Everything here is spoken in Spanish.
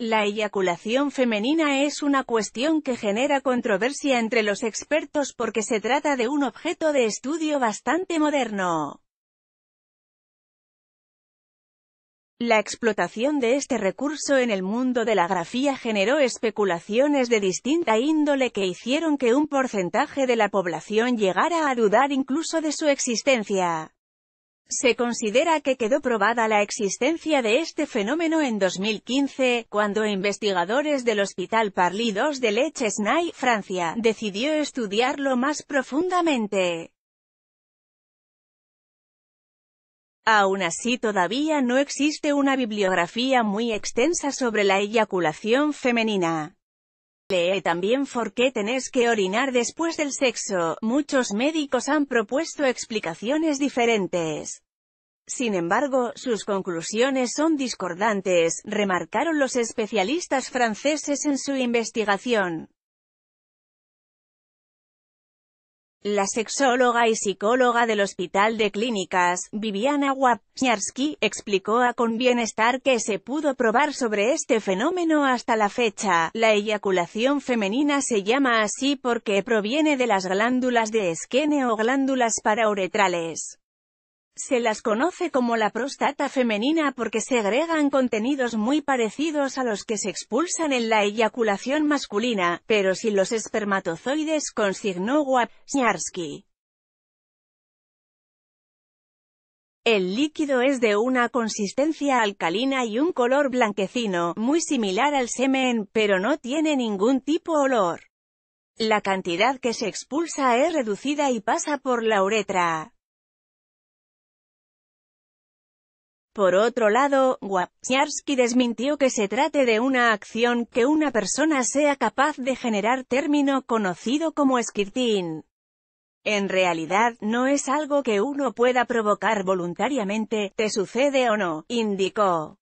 La eyaculación femenina es una cuestión que genera controversia entre los expertos porque se trata de un objeto de estudio bastante moderno. La explotación de este recurso en el mundo de la grafía generó especulaciones de distinta índole que hicieron que un porcentaje de la población llegara a dudar incluso de su existencia. Se considera que quedó probada la existencia de este fenómeno en 2015, cuando investigadores del Hospital Parly II de Lechesnay Francia, decidió estudiarlo más profundamente. Aún así todavía no existe una bibliografía muy extensa sobre la eyaculación femenina. Lee también por qué tenés que orinar después del sexo. Muchos médicos han propuesto explicaciones diferentes. Sin embargo, sus conclusiones son discordantes, remarcaron los especialistas franceses en su investigación. La sexóloga y psicóloga del Hospital de Clínicas, Viviana Wapniarski, explicó a Con Bienestar que se pudo probar sobre este fenómeno hasta la fecha. La eyaculación femenina se llama así porque proviene de las glándulas de esquene o glándulas parauretrales. Se las conoce como la próstata femenina porque se agregan contenidos muy parecidos a los que se expulsan en la eyaculación masculina, pero sin los espermatozoides, consignó Wapniarski. El líquido es de una consistencia alcalina y un color blanquecino, muy similar al semen, pero no tiene ningún tipo olor. La cantidad que se expulsa es reducida y pasa por la uretra. Por otro lado, Wapsiarsky desmintió que se trate de una acción que una persona sea capaz de generar término conocido como esquirtín. En realidad, no es algo que uno pueda provocar voluntariamente, te sucede o no, indicó.